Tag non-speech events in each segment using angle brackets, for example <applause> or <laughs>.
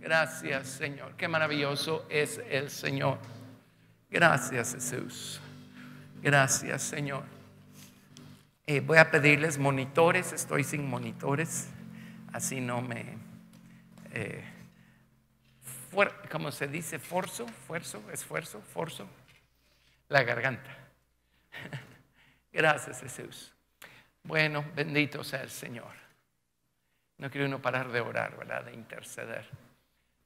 Gracias, Señor. Qué maravilloso es el Señor. Gracias, Jesús. Gracias, Señor. Eh, voy a pedirles monitores. Estoy sin monitores. Así no me... Eh, ¿Cómo se dice? Forzo, esfuerzo, esfuerzo, forzo. La garganta. <laughs> Gracias, Jesús. Bueno, bendito sea el Señor. No quiero uno parar de orar, ¿verdad? De interceder.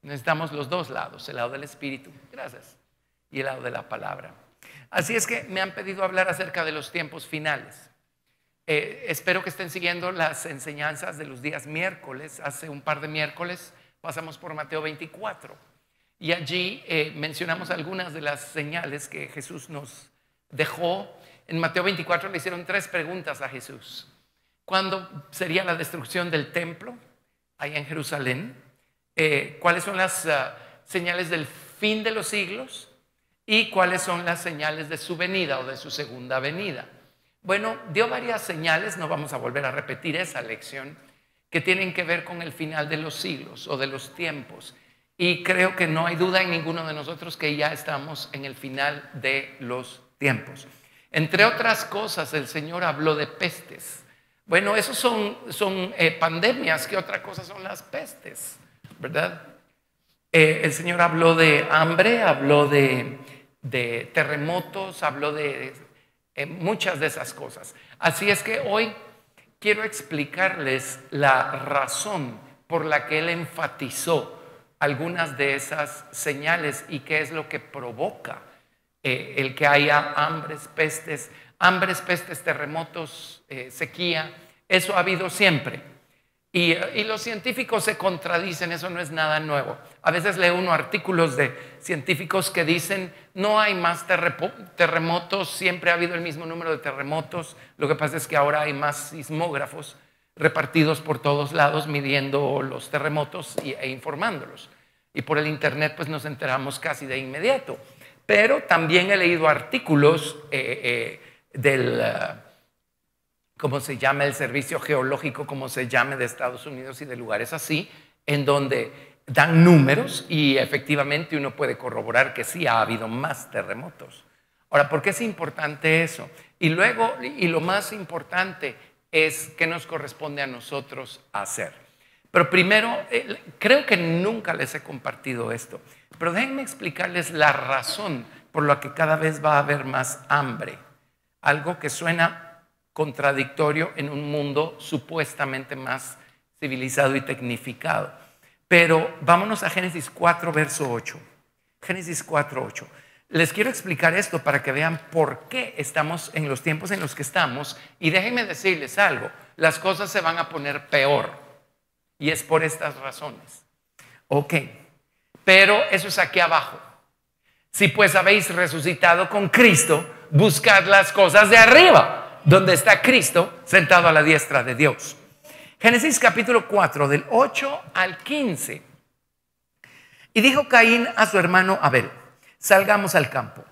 Necesitamos los dos lados, el lado del Espíritu, gracias, y el lado de la palabra. Así es que me han pedido hablar acerca de los tiempos finales. Eh, espero que estén siguiendo las enseñanzas de los días miércoles. Hace un par de miércoles pasamos por Mateo 24 y allí eh, mencionamos algunas de las señales que Jesús nos dejó. En Mateo 24 le hicieron tres preguntas a Jesús. ¿Cuándo sería la destrucción del templo ahí en Jerusalén? Eh, cuáles son las ah, señales del fin de los siglos y cuáles son las señales de su venida o de su segunda venida. Bueno, dio varias señales, no vamos a volver a repetir esa lección, que tienen que ver con el final de los siglos o de los tiempos. Y creo que no hay duda en ninguno de nosotros que ya estamos en el final de los tiempos. Entre otras cosas, el Señor habló de pestes. Bueno, eso son, son eh, pandemias, ¿qué otra cosa son las pestes? ¿verdad? Eh, el Señor habló de hambre, habló de, terremotos, habló de muchas de esas cosas. Así es que hoy quiero explicarles la razón por la que Él enfatizó algunas de esas señales y qué es lo que provoca eh, el que haya hambres, pestes, hambres, pestes, terremotos, eh, sequía. Eso ha habido siempre. Y, los científicos se contradicen, eso no es nada nuevo. A veces leo uno artículos de científicos que dicen, no hay más terremotos, siempre ha habido el mismo número de terremotos, lo que pasa es que ahora hay más sismógrafos repartidos por todos lados midiendo los terremotos e informándolos. Y por el Internet pues nos enteramos casi de inmediato. Pero también he leído artículos eh, eh, del... Ah, como se llama el servicio geológico, como se llame de Estados Unidos y de lugares así, en donde dan números y efectivamente uno puede corroborar que sí ha habido más terremotos. Ahora, ¿por qué es importante eso? Y luego, y lo más importante es qué nos corresponde a nosotros hacer. Pero primero, eh, creo que nunca les he compartido esto, pero déjenme explicarles la razón por la que cada vez va a haber más hambre. Algo que suena contradictorio en un mundo supuestamente más civilizado y tecnificado. Pero vámonos a Génesis 4, verso 8. Génesis 4, 8. Les quiero explicar esto para que vean por qué estamos en los tiempos en los que estamos. Y déjenme decirles algo, las cosas se van a poner peor. Y es por estas razones. Ok, pero eso es aquí abajo. Si pues habéis resucitado con Cristo, buscad las cosas de arriba donde está Cristo sentado a la diestra de Dios. Génesis capítulo 4, del 8 al 15. Y dijo Caín a su hermano Abel, salgamos al campo.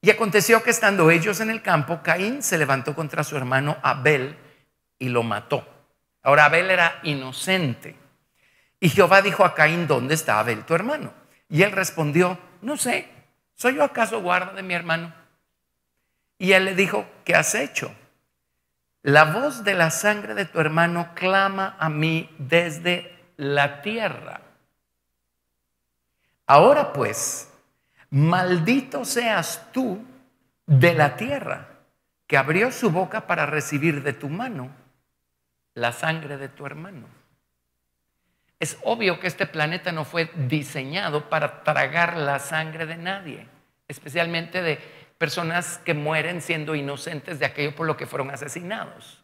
Y aconteció que estando ellos en el campo, Caín se levantó contra su hermano Abel y lo mató. Ahora Abel era inocente. Y Jehová dijo a Caín, ¿dónde está Abel, tu hermano? Y él respondió, no sé, ¿soy yo acaso guarda de mi hermano? Y él le dijo, ¿qué has hecho? La voz de la sangre de tu hermano clama a mí desde la tierra. Ahora pues, maldito seas tú de la tierra que abrió su boca para recibir de tu mano la sangre de tu hermano. Es obvio que este planeta no fue diseñado para tragar la sangre de nadie, especialmente de personas que mueren siendo inocentes de aquello por lo que fueron asesinados.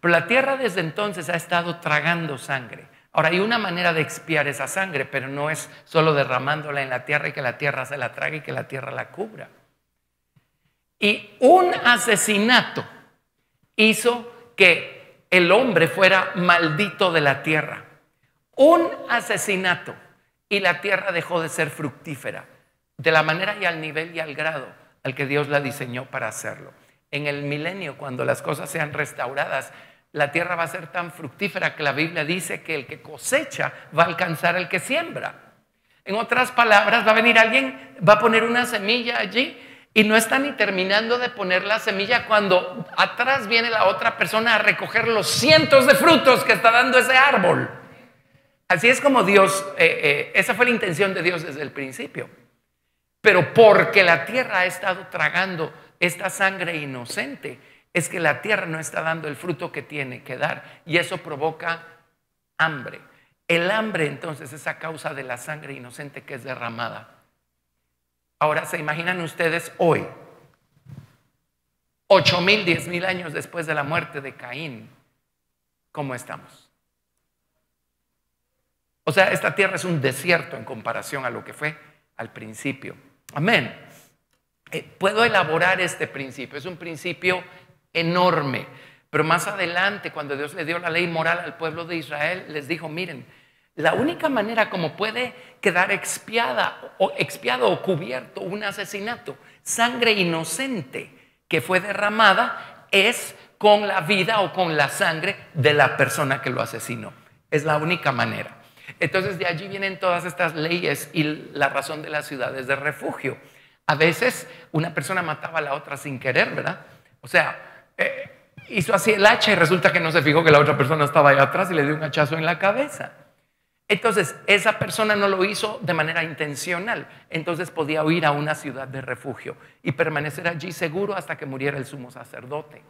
Pero la tierra desde entonces ha estado tragando sangre. Ahora, hay una manera de expiar esa sangre, pero no es solo derramándola en la tierra y que la tierra se la trague y que la tierra la cubra. Y un asesinato hizo que el hombre fuera maldito de la tierra. Un asesinato y la tierra dejó de ser fructífera, de la manera y al nivel y al grado al que Dios la diseñó para hacerlo. En el milenio, cuando las cosas sean restauradas, la tierra va a ser tan fructífera que la Biblia dice que el que cosecha va a alcanzar al que siembra. En otras palabras, va a venir alguien, va a poner una semilla allí y no está ni terminando de poner la semilla cuando atrás viene la otra persona a recoger los cientos de frutos que está dando ese árbol. Así es como Dios, eh, eh, esa fue la intención de Dios desde el principio. Pero porque la tierra ha estado tragando esta sangre inocente, es que la tierra no está dando el fruto que tiene que dar y eso provoca hambre. El hambre entonces es a causa de la sangre inocente que es derramada. Ahora, ¿se imaginan ustedes hoy, ocho mil, diez mil años después de la muerte de Caín, cómo estamos? O sea, esta tierra es un desierto en comparación a lo que fue al principio. Amén. Eh, puedo elaborar este principio, es un principio enorme, pero más adelante, cuando Dios le dio la ley moral al pueblo de Israel, les dijo, miren, la única manera como puede quedar expiada o expiado o cubierto un asesinato, sangre inocente que fue derramada, es con la vida o con la sangre de la persona que lo asesinó. Es la única manera. Entonces de allí vienen todas estas leyes y la razón de las ciudades de refugio. A veces una persona mataba a la otra sin querer, ¿verdad? O sea, eh, hizo así el hacha y resulta que no se fijó que la otra persona estaba ahí atrás y le dio un hachazo en la cabeza. Entonces, esa persona no lo hizo de manera intencional. Entonces podía huir a una ciudad de refugio y permanecer allí seguro hasta que muriera el sumo sacerdote.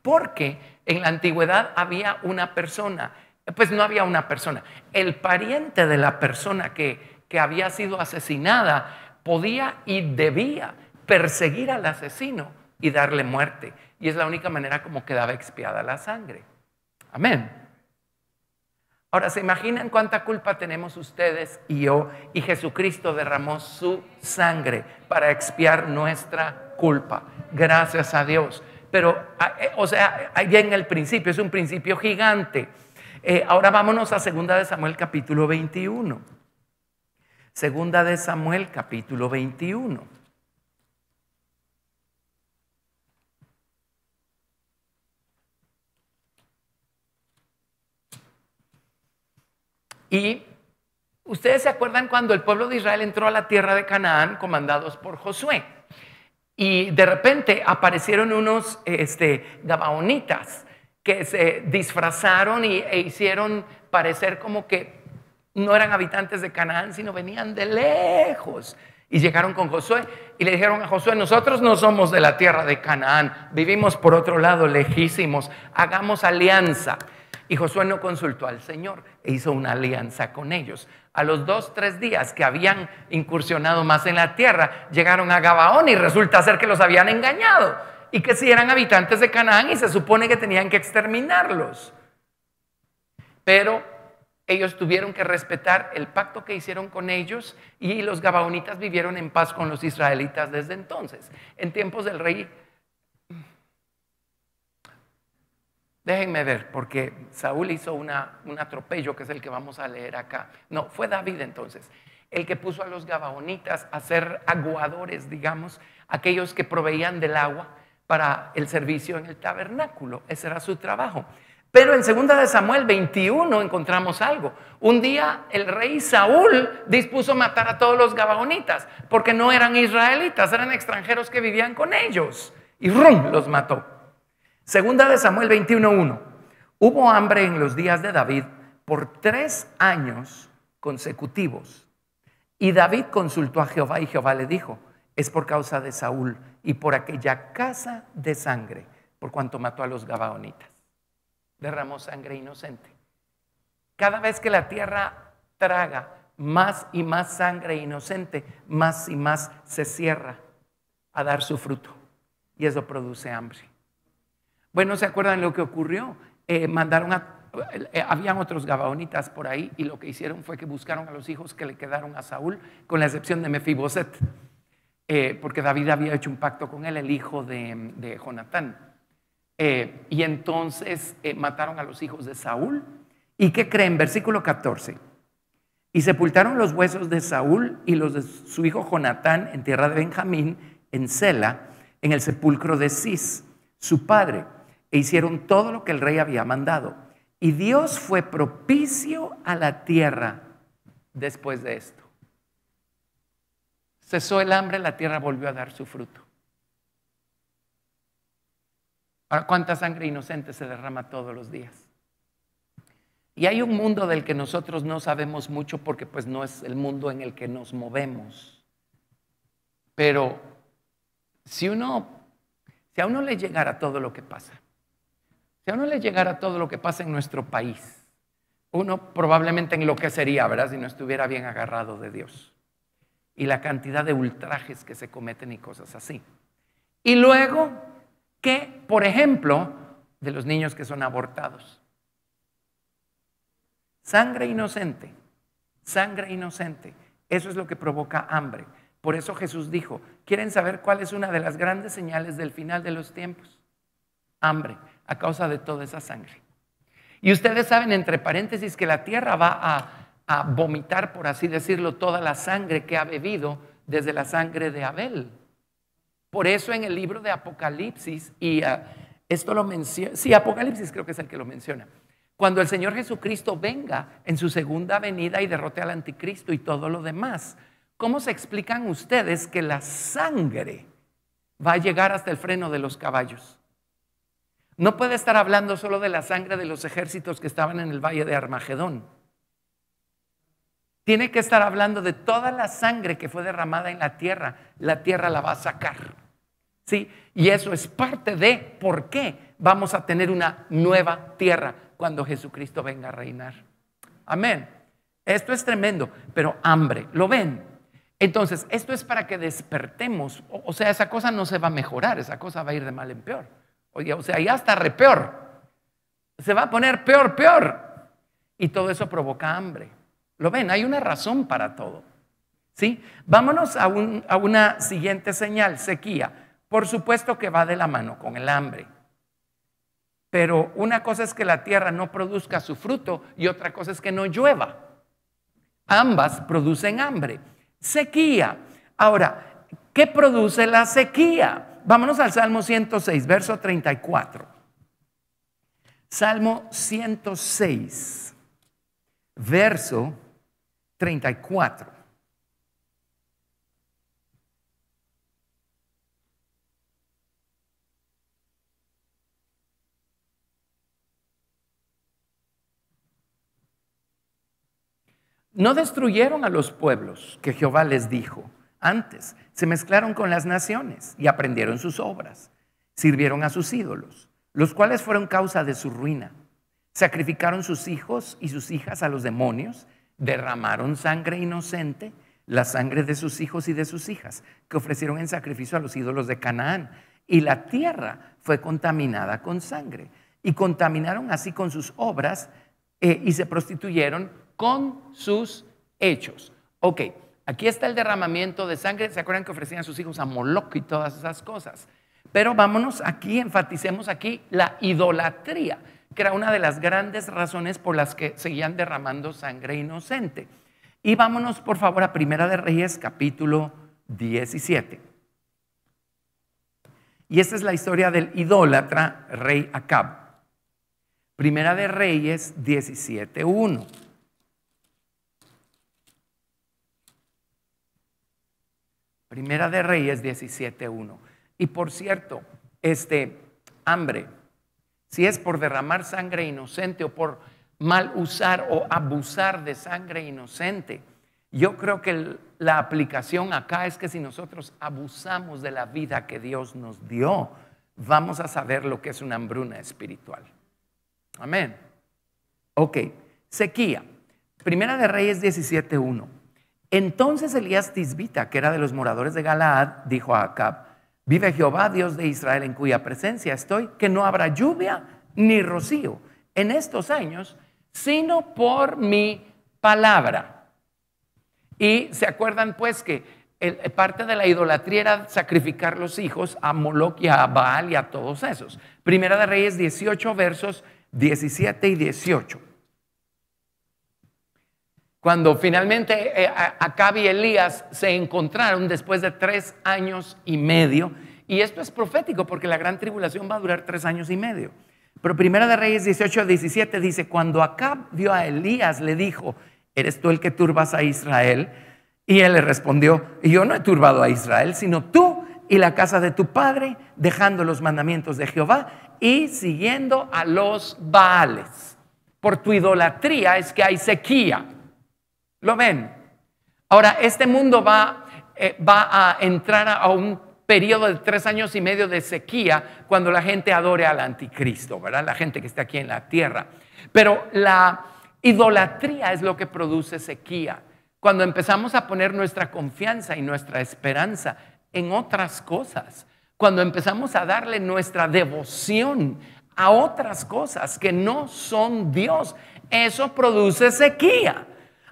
Porque en la antigüedad había una persona pues no había una persona. El pariente de la persona que, había sido asesinada podía y debía perseguir al asesino y darle muerte. Y es la única manera como quedaba expiada la sangre. Amén. Ahora, ¿se imaginan cuánta culpa tenemos ustedes y yo? Y Jesucristo derramó su sangre para expiar nuestra culpa. Gracias a Dios. Pero, eh, o sea, ahí en el principio, es un principio gigante. Eh, ahora vámonos a Segunda de Samuel capítulo 21. Segunda de Samuel capítulo 21. Y ustedes se acuerdan cuando el pueblo de Israel entró a la tierra de Canaán comandados por Josué. Y de repente aparecieron unos este, gabaonitas que se disfrazaron y, e hicieron parecer como que no eran habitantes de Canaán, sino venían de lejos. Y llegaron con Josué y le dijeron a Josué, nosotros no somos de la tierra de Canaán, vivimos por otro lado, lejísimos, hagamos alianza. Y Josué no consultó al Señor e hizo una alianza con ellos. A los dos, tres días que habían incursionado más en la tierra, llegaron a Gabaón y resulta ser que los habían engañado y que si eran habitantes de Canaán y se supone que tenían que exterminarlos. Pero ellos tuvieron que respetar el pacto que hicieron con ellos y los gabaonitas vivieron en paz con los israelitas desde entonces. En tiempos del rey... Déjenme ver, porque Saúl hizo un atropello que es el que vamos a leer acá. No, fue David entonces el que puso a los gabaonitas a ser aguadores, digamos, aquellos que proveían del agua para el servicio en el tabernáculo. Ese era su trabajo. Pero en 2 de Samuel 21 encontramos algo. Un día el rey Saúl dispuso matar a todos los gabaonitas, porque no eran israelitas, eran extranjeros que vivían con ellos. Y rum, los mató. 2 de Samuel 21.1. Hubo hambre en los días de David por tres años consecutivos. Y David consultó a Jehová y Jehová le dijo, es por causa de Saúl y por aquella casa de sangre, por cuanto mató a los gabaonitas. Derramó sangre inocente. Cada vez que la tierra traga más y más sangre inocente, más y más se cierra a dar su fruto. Y eso produce hambre. Bueno, ¿se acuerdan lo que ocurrió? Eh, mandaron eh, eh, habían otros gabaonitas por ahí y lo que hicieron fue que buscaron a los hijos que le quedaron a Saúl, con la excepción de Mefiboset. Eh, porque David había hecho un pacto con él, el hijo de, Jonatán. Eh, y entonces eh, mataron a los hijos de Saúl. ¿Y qué creen? Versículo 14. Y sepultaron los huesos de Saúl y los de su hijo Jonatán en tierra de Benjamín, en Sela, en el sepulcro de Cis, su padre, e hicieron todo lo que el rey había mandado. Y Dios fue propicio a la tierra después de esto cesó el hambre, la tierra volvió a dar su fruto. Ahora, ¿cuánta sangre inocente se derrama todos los días? Y hay un mundo del que nosotros no sabemos mucho porque pues no es el mundo en el que nos movemos. Pero si uno, si a uno le llegara todo lo que pasa, si a uno le llegara todo lo que pasa en nuestro país, uno probablemente enloquecería, ¿verdad? Si no estuviera bien agarrado de Dios y la cantidad de ultrajes que se cometen y cosas así. Y luego que, por ejemplo, de los niños que son abortados. Sangre inocente, sangre inocente. Eso es lo que provoca hambre. Por eso Jesús dijo, ¿quieren saber cuál es una de las grandes señales del final de los tiempos? Hambre, a causa de toda esa sangre. Y ustedes saben, entre paréntesis, que la tierra va a a vomitar, por así decirlo, toda la sangre que ha bebido desde la sangre de Abel. Por eso en el libro de Apocalipsis, y ah, esto lo menciona, sí, Apocalipsis creo que es el que lo menciona, cuando el Señor Jesucristo venga en su segunda venida y derrote al anticristo y todo lo demás, ¿cómo se explican ustedes que la sangre va a llegar hasta el freno de los caballos? No puede estar hablando solo de la sangre de los ejércitos que estaban en el valle de Armagedón tiene que estar hablando de toda la sangre que fue derramada en la tierra. La tierra la va a sacar. ¿Sí? Y eso es parte de por qué vamos a tener una nueva tierra cuando Jesucristo venga a reinar. Amén. Esto es tremendo, pero hambre, ¿lo ven? Entonces, esto es para que despertemos. O, sea, esa cosa no se va a mejorar, esa cosa va a ir de mal en peor. o sea, ya está re peor. Se va a poner peor, peor. Y todo eso provoca hambre. ¿Lo ven? Hay una razón para todo. ¿Sí? Vámonos a, a una siguiente señal, sequía. Por supuesto que va de la mano con el hambre. Pero una cosa es que la tierra no produzca su fruto y otra cosa es que no llueva. Ambas producen hambre. Sequía. Ahora, ¿qué produce la sequía? Vámonos al Salmo 106, verso 34. Salmo 106, verso 34. No destruyeron a los pueblos que Jehová les dijo antes, se mezclaron con las naciones y aprendieron sus obras, sirvieron a sus ídolos, los cuales fueron causa de su ruina. Sacrificaron sus hijos y sus hijas a los demonios derramaron sangre inocente, la sangre de sus hijos y de sus hijas, que ofrecieron en sacrificio a los ídolos de Canaán. Y la tierra fue contaminada con sangre. Y contaminaron así con sus obras eh, y se prostituyeron con sus hechos. Ok, aquí está el derramamiento de sangre. ¿Se acuerdan que ofrecían a sus hijos a Moloch y todas esas cosas? Pero vámonos aquí, enfaticemos aquí la idolatría que era una de las grandes razones por las que seguían derramando sangre inocente. Y vámonos, por favor, a Primera de Reyes, capítulo 17. Y esta es la historia del idólatra rey Acab. Primera de Reyes 17.1. Primera de Reyes 17.1. Y por cierto, este hambre, si es por derramar sangre inocente o por mal usar o abusar de sangre inocente. Yo creo que la aplicación acá es que si nosotros abusamos de la vida que Dios nos dio, vamos a saber lo que es una hambruna espiritual. Amén. Ok, sequía. Primera de Reyes 17.1. Entonces Elías Tisbita, que era de los moradores de Galaad, dijo a Acab, Vive Jehová, Dios de Israel, en cuya presencia estoy, que no habrá lluvia ni rocío en estos años, sino por mi palabra. Y se acuerdan pues que parte de la idolatría era sacrificar los hijos a Moloch y a Baal y a todos esos. Primera de Reyes 18 versos 17 y 18. Cuando finalmente eh, Acab y Elías se encontraron después de tres años y medio, y esto es profético porque la gran tribulación va a durar tres años y medio. Pero Primera de Reyes 18, 17 dice, cuando Acab vio a Elías, le dijo, ¿eres tú el que turbas a Israel? Y él le respondió, yo no he turbado a Israel, sino tú y la casa de tu padre, dejando los mandamientos de Jehová y siguiendo a los Baales. Por tu idolatría es que hay sequía. ¿Lo ven? Ahora, este mundo va, eh, va a entrar a un periodo de tres años y medio de sequía cuando la gente adore al anticristo, ¿verdad? La gente que está aquí en la tierra. Pero la idolatría es lo que produce sequía. Cuando empezamos a poner nuestra confianza y nuestra esperanza en otras cosas, cuando empezamos a darle nuestra devoción a otras cosas que no son Dios, eso produce sequía.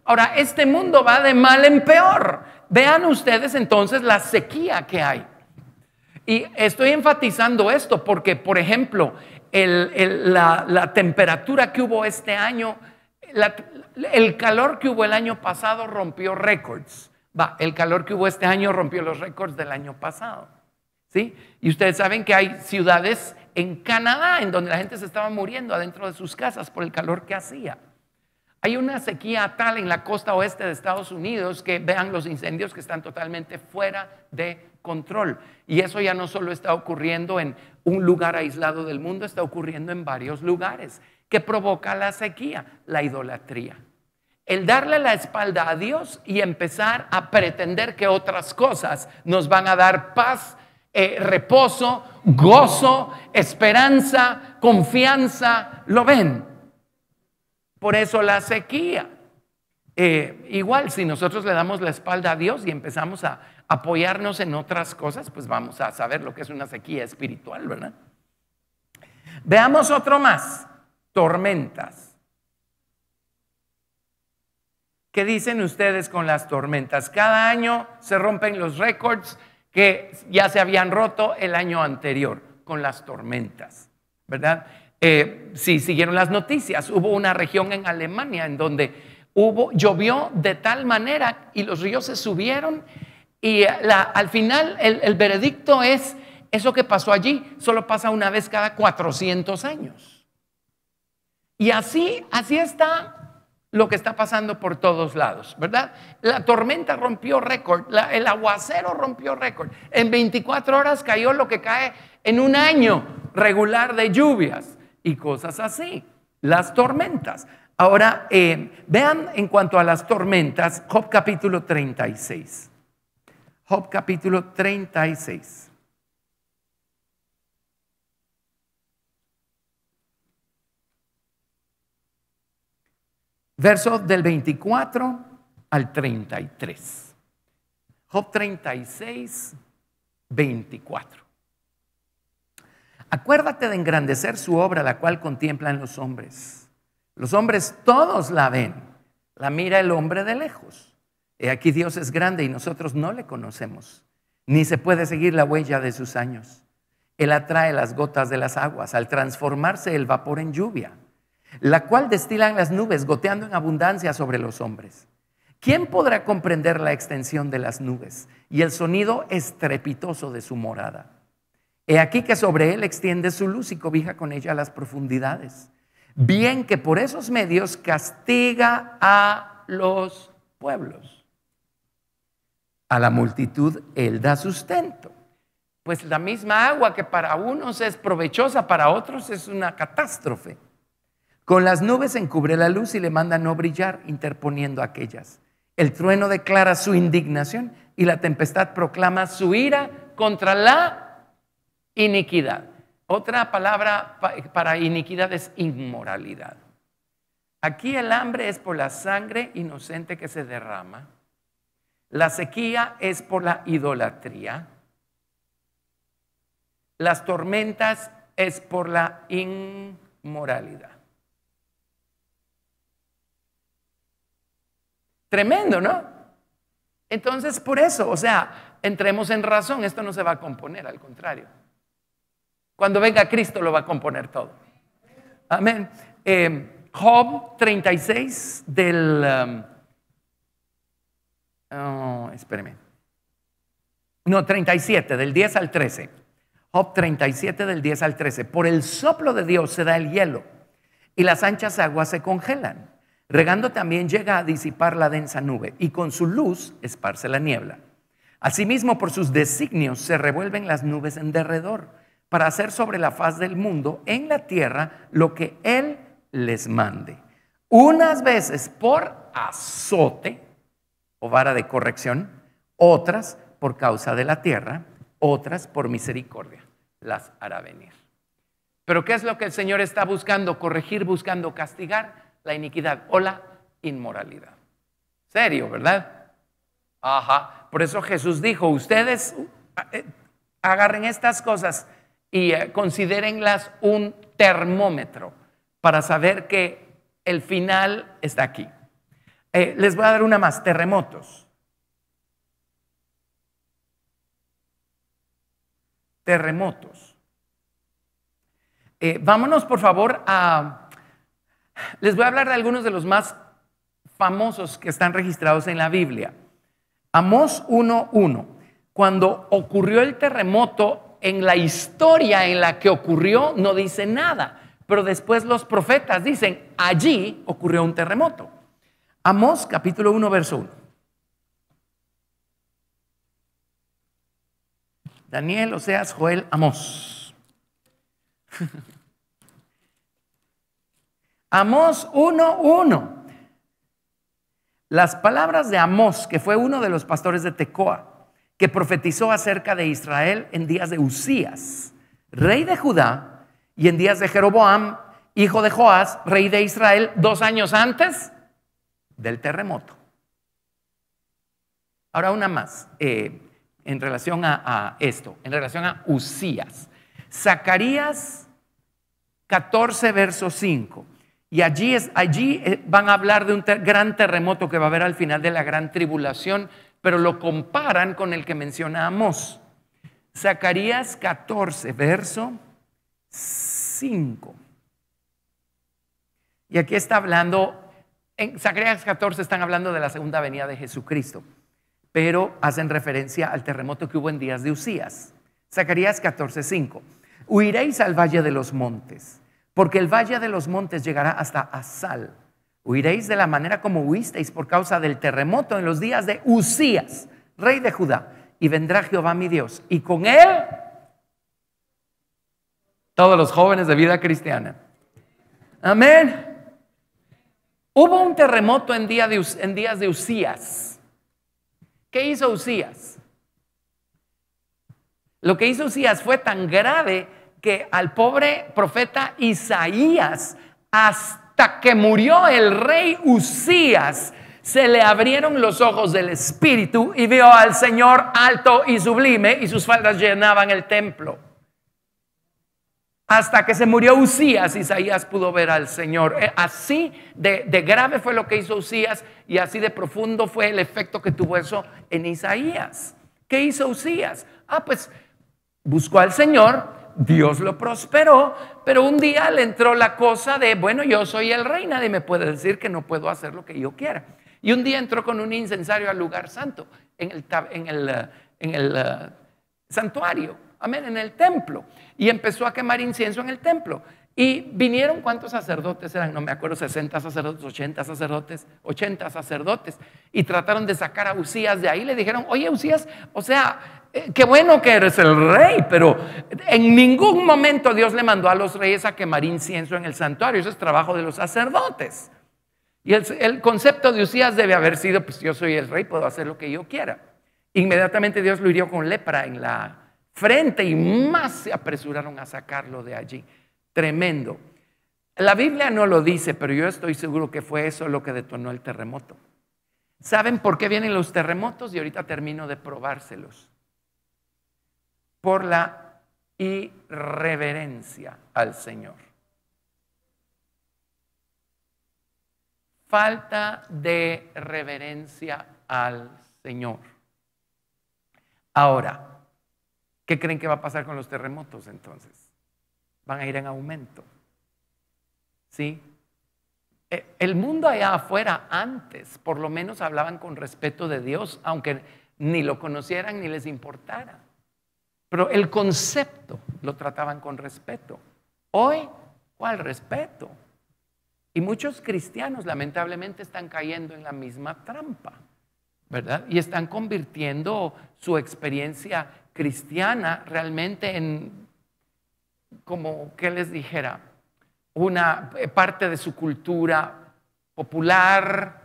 Ahora, este mundo va de mal en peor. Vean ustedes entonces la sequía que hay. Y estoy enfatizando esto porque, por ejemplo, la, temperatura que hubo este año, el calor que hubo el año pasado rompió récords. Va, el calor que hubo este año rompió los récords del año pasado. ¿Sí? Y ustedes saben que hay ciudades en Canadá en donde la gente se estaba muriendo adentro de sus casas por el calor que hacía. Hay una sequía tal en la costa oeste de Estados Unidos que vean los incendios que están totalmente fuera de control. Y eso ya no solo está ocurriendo en un lugar aislado del mundo, está ocurriendo en varios lugares, que provoca la sequía, la idolatría. El darle la espalda a Dios y empezar a pretender que otras cosas nos van a dar paz, eh, reposo, gozo, esperanza, confianza, lo ven. Por eso la sequía. Eh, igual, si nosotros le damos la espalda a Dios y empezamos a apoyarnos en otras cosas, pues vamos a saber lo que es una sequía espiritual, ¿verdad? Veamos otro más, tormentas. ¿Qué dicen ustedes con las tormentas? Cada año se rompen los récords que ya se habían roto el año anterior con las tormentas, ¿verdad? si eh, sí, siguieron las noticias, hubo una región en Alemania en donde hubo, llovió de tal manera y los ríos se subieron y eh, al final el, veredicto es, eso que pasó allí solo pasa una vez cada 400 años. Y así, así está lo que está pasando por todos lados, ¿verdad? La tormenta rompió récord, el aguacero rompió récord. En 24 horas cayó lo que cae en un año regular de lluvias y cosas así. Las tormentas. Ahora, eh, vean en cuanto a las tormentas, Job capítulo 36. Job capítulo 36. Versos del 24 al 33. Job 36, 24. Acuérdate de engrandecer su obra, la cual contemplan los hombres. Los hombres todos la ven, la mira el hombre de lejos. He aquí Dios es grande y nosotros no le conocemos, ni se puede seguir la huella de sus años. Él atrae las gotas de las aguas al transformarse el vapor en lluvia, la cual destilan las nubes goteando en abundancia sobre los hombres. ¿Quién podrá comprender la extensión de las nubes y el sonido estrepitoso de su morada? He aquí que sobre él extiende su luz y cobija con ella las profundidades. Bien que por esos medios castiga a los pueblos. A la multitud él da sustento. Pues la misma agua que para unos es provechosa, para otros es una catástrofe. Con las nubes encubre la luz y le manda no brillar, interponiendo aquellas. El trueno declara su indignación y la tempestad proclama su ira contra la iniquidad. Otra palabra para iniquidad es inmoralidad. Aquí el hambre es por la sangre inocente que se derrama. La sequía es por la idolatría. Las tormentas es por la inmoralidad. Tremendo, ¿no? Entonces, por eso, o sea, entremos en razón, esto no se va a componer, al contrario. Cuando venga Cristo lo va a componer todo. Amén. Eh, Job 36 del... Um, oh, espéreme. No, 37, del 10 al 13. Job 37 del 10 al 13. Por el soplo de Dios se da el hielo y las anchas aguas se congelan. Regando también llega a disipar la densa nube y con su luz esparce la niebla. Asimismo, por sus designios se revuelven las nubes en derredor para hacer sobre la faz del mundo, en la tierra, lo que Él les mande. Unas veces por azote o vara de corrección, otras por causa de la tierra, otras por misericordia, las hará venir. Pero ¿qué es lo que el Señor está buscando? Corregir, buscando castigar la iniquidad o la inmoralidad. Serio, ¿verdad? Ajá. Por eso Jesús dijo, ustedes eh, agarren estas cosas y eh, considérenlas un termómetro para saber que el final está aquí. Eh, les voy a dar una más, terremotos. Terremotos. Eh, vámonos por favor a... Les voy a hablar de algunos de los más famosos que están registrados en la Biblia. Amós 1.1. Cuando ocurrió el terremoto, en la historia en la que ocurrió no dice nada, pero después los profetas dicen, allí ocurrió un terremoto. Amos, capítulo 1, verso 1. Daniel, Oseas, Joel, Amos, Amós 1. <laughs> Las palabras de Amos, que fue uno de los pastores de Tecoa, que profetizó acerca de Israel en días de Usías, rey de Judá, y en días de Jeroboam, hijo de Joás, rey de Israel, dos años antes del terremoto. Ahora una más eh, en relación a, esto, en relación a Usías. Zacarías 14, verso 5. Y allí, es, allí eh, van a hablar de un gran terremoto que va a haber al final de la gran tribulación, pero lo comparan con el que mencionamos. Zacarías 14, verso 5. Y aquí está hablando, en Zacarías 14 están hablando de la segunda venida de Jesucristo, pero hacen referencia al terremoto que hubo en días de Usías. Zacarías 14, 5. Huiréis al valle de los montes, porque el valle de los montes llegará hasta Asal Huiréis de la manera como huisteis por causa del terremoto en los días de Usías, rey de Judá. Y vendrá Jehová mi Dios. Y con él todos los jóvenes de vida cristiana. Amén. Hubo un terremoto en, en días de Usías. ¿Qué hizo Usías? Lo que hizo Usías fue tan grave que al pobre profeta Isaías hasta que murió el rey Usías, se le abrieron los ojos del espíritu y vio al Señor alto y sublime y sus faldas llenaban el templo. Hasta que se murió Usías, Isaías pudo ver al Señor. Eh, así de, grave fue lo que hizo Usías y así de profundo fue el efecto que tuvo eso en Isaías. ¿Qué hizo Usías? Ah, pues buscó al Señor, Dios lo prosperó, pero un día le entró la cosa de, bueno, yo soy el rey, nadie me puede decir que no puedo hacer lo que yo quiera. Y un día entró con un incensario al lugar santo, en el, eh, eh, santuario, amén, en el templo. Y empezó a quemar incienso en el templo. Y vinieron cuántos sacerdotes eran, no me acuerdo, 60 sacerdotes, 80 sacerdotes, 80 sacerdotes, y trataron de sacar a Usías de ahí. Le dijeron, oye Usías, o sea, eh, qué bueno que eres el rey, pero en ningún momento Dios le mandó a los reyes a quemar incienso en el santuario, eso es trabajo de los sacerdotes. Y el, concepto de Usías debe haber sido, pues yo soy el rey, puedo hacer lo que yo quiera. Inmediatamente Dios lo hirió con lepra en la frente y más se apresuraron a sacarlo de allí. Tremendo. La Biblia no lo dice, pero yo estoy seguro que fue eso lo que detonó el terremoto. ¿Saben por qué vienen los terremotos? Y ahorita termino de probárselos. Por la irreverencia al Señor. Falta de reverencia al Señor. Ahora, ¿qué creen que va a pasar con los terremotos entonces? van a ir en aumento. ¿Sí? E, el mundo allá afuera antes por lo menos hablaban con respeto de Dios, aunque ni lo conocieran ni les importara. Pero el concepto lo trataban con respeto. Hoy, ¿cuál respeto? Y muchos cristianos lamentablemente están cayendo en la misma trampa, ¿verdad? Y están convirtiendo su experiencia cristiana realmente en como que les dijera, una eh, parte de su cultura popular,